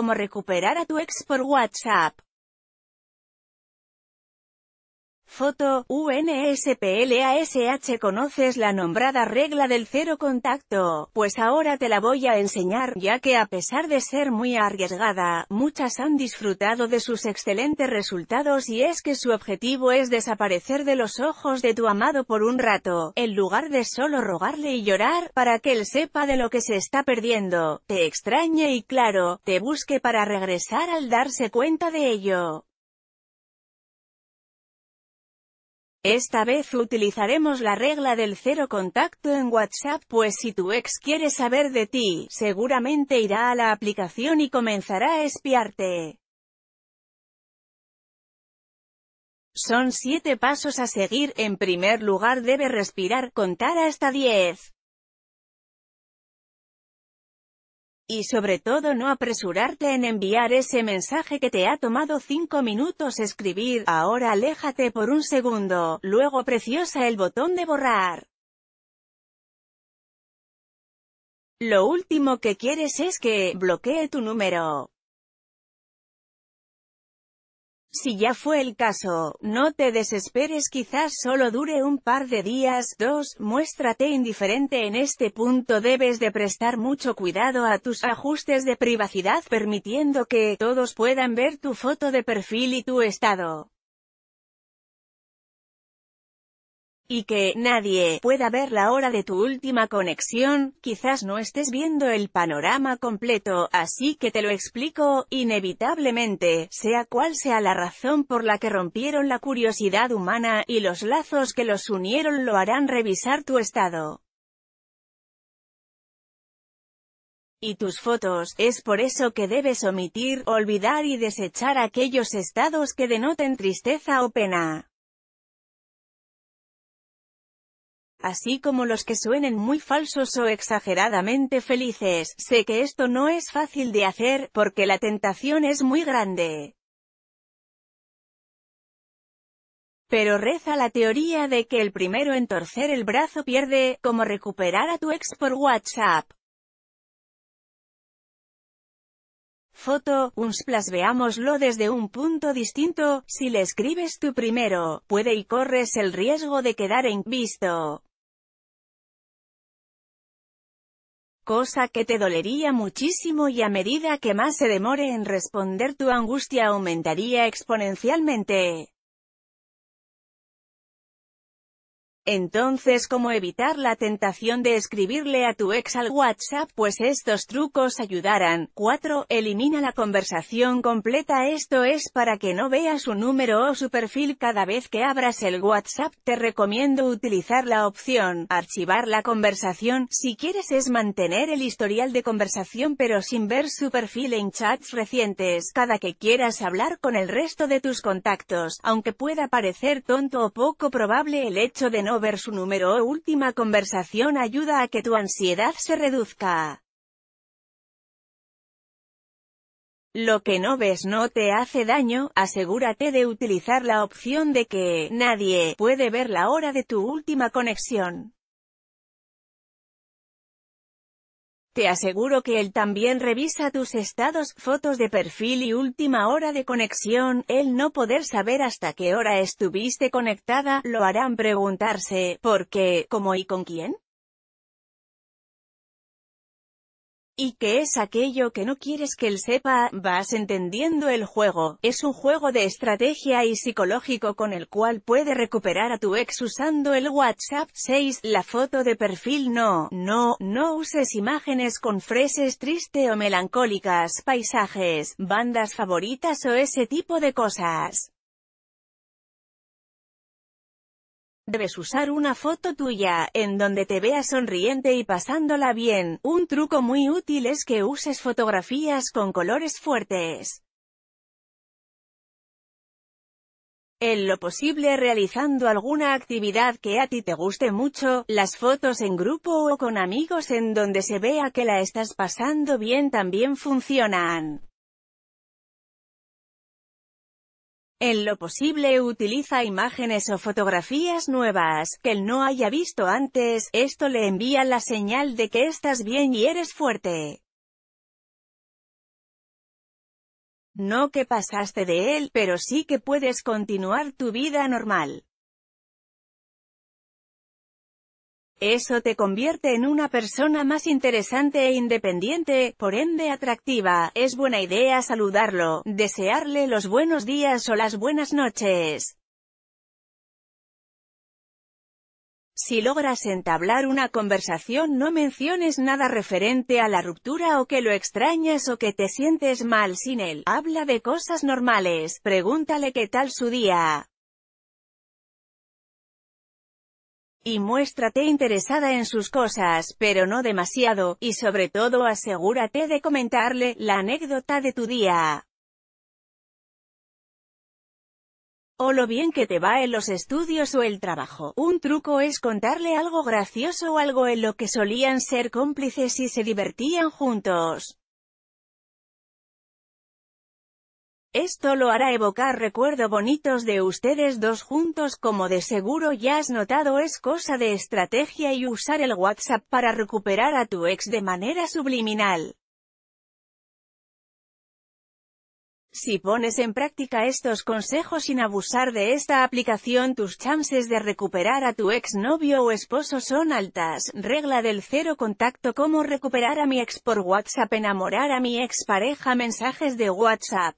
cómo recuperar a tu ex por WhatsApp. Foto, UNSPLASH ¿Conoces la nombrada regla del cero contacto? Pues ahora te la voy a enseñar, ya que a pesar de ser muy arriesgada, muchas han disfrutado de sus excelentes resultados y es que su objetivo es desaparecer de los ojos de tu amado por un rato, en lugar de solo rogarle y llorar, para que él sepa de lo que se está perdiendo, te extrañe y claro, te busque para regresar al darse cuenta de ello. Esta vez utilizaremos la regla del cero contacto en WhatsApp pues si tu ex quiere saber de ti, seguramente irá a la aplicación y comenzará a espiarte. Son siete pasos a seguir, en primer lugar debe respirar, contar hasta 10. y sobre todo no apresurarte en enviar ese mensaje que te ha tomado 5 minutos escribir, ahora aléjate por un segundo, luego preciosa el botón de borrar. Lo último que quieres es que bloquee tu número. Si ya fue el caso, no te desesperes quizás solo dure un par de días, dos, Muéstrate indiferente en este punto debes de prestar mucho cuidado a tus ajustes de privacidad permitiendo que todos puedan ver tu foto de perfil y tu estado. y que nadie pueda ver la hora de tu última conexión, quizás no estés viendo el panorama completo, así que te lo explico, inevitablemente, sea cual sea la razón por la que rompieron la curiosidad humana, y los lazos que los unieron lo harán revisar tu estado. y tus fotos, es por eso que debes omitir, olvidar y desechar aquellos estados que denoten tristeza o pena. así como los que suenen muy falsos o exageradamente felices. Sé que esto no es fácil de hacer, porque la tentación es muy grande. Pero reza la teoría de que el primero en torcer el brazo pierde, como recuperar a tu ex por WhatsApp. Foto, splash. veámoslo desde un punto distinto, si le escribes tú primero, puede y corres el riesgo de quedar en visto. cosa que te dolería muchísimo y a medida que más se demore en responder tu angustia aumentaría exponencialmente. Entonces, ¿cómo evitar la tentación de escribirle a tu ex al WhatsApp? Pues estos trucos ayudarán. 4. Elimina la conversación completa. Esto es para que no veas su número o su perfil cada vez que abras el WhatsApp. Te recomiendo utilizar la opción Archivar la conversación. Si quieres es mantener el historial de conversación pero sin ver su perfil en chats recientes cada que quieras hablar con el resto de tus contactos. Aunque pueda parecer tonto o poco probable el hecho de no ver su número o última conversación ayuda a que tu ansiedad se reduzca. Lo que no ves no te hace daño, asegúrate de utilizar la opción de que nadie puede ver la hora de tu última conexión. Te aseguro que él también revisa tus estados, fotos de perfil y última hora de conexión, el no poder saber hasta qué hora estuviste conectada, lo harán preguntarse, ¿por qué, cómo y con quién? y que es aquello que no quieres que él sepa, vas entendiendo el juego, es un juego de estrategia y psicológico con el cual puede recuperar a tu ex usando el WhatsApp 6, la foto de perfil no, no, no uses imágenes con freses triste o melancólicas, paisajes, bandas favoritas o ese tipo de cosas. Debes usar una foto tuya, en donde te veas sonriente y pasándola bien. Un truco muy útil es que uses fotografías con colores fuertes. En lo posible realizando alguna actividad que a ti te guste mucho, las fotos en grupo o con amigos en donde se vea que la estás pasando bien también funcionan. En lo posible utiliza imágenes o fotografías nuevas, que él no haya visto antes, esto le envía la señal de que estás bien y eres fuerte. No que pasaste de él, pero sí que puedes continuar tu vida normal. Eso te convierte en una persona más interesante e independiente, por ende atractiva. Es buena idea saludarlo, desearle los buenos días o las buenas noches. Si logras entablar una conversación no menciones nada referente a la ruptura o que lo extrañas o que te sientes mal sin él. Habla de cosas normales, pregúntale qué tal su día, y muéstrate interesada en sus cosas, pero no demasiado, y sobre todo asegúrate de comentarle la anécdota de tu día. o lo bien que te va en los estudios o el trabajo. Un truco es contarle algo gracioso o algo en lo que solían ser cómplices y se divertían juntos. Esto lo hará evocar recuerdos bonitos de ustedes dos juntos como de seguro ya has notado es cosa de estrategia y usar el WhatsApp para recuperar a tu ex de manera subliminal. Si pones en práctica estos consejos sin abusar de esta aplicación tus chances de recuperar a tu ex novio o esposo son altas. Regla del cero contacto como recuperar a mi ex por WhatsApp Enamorar a mi ex pareja Mensajes de WhatsApp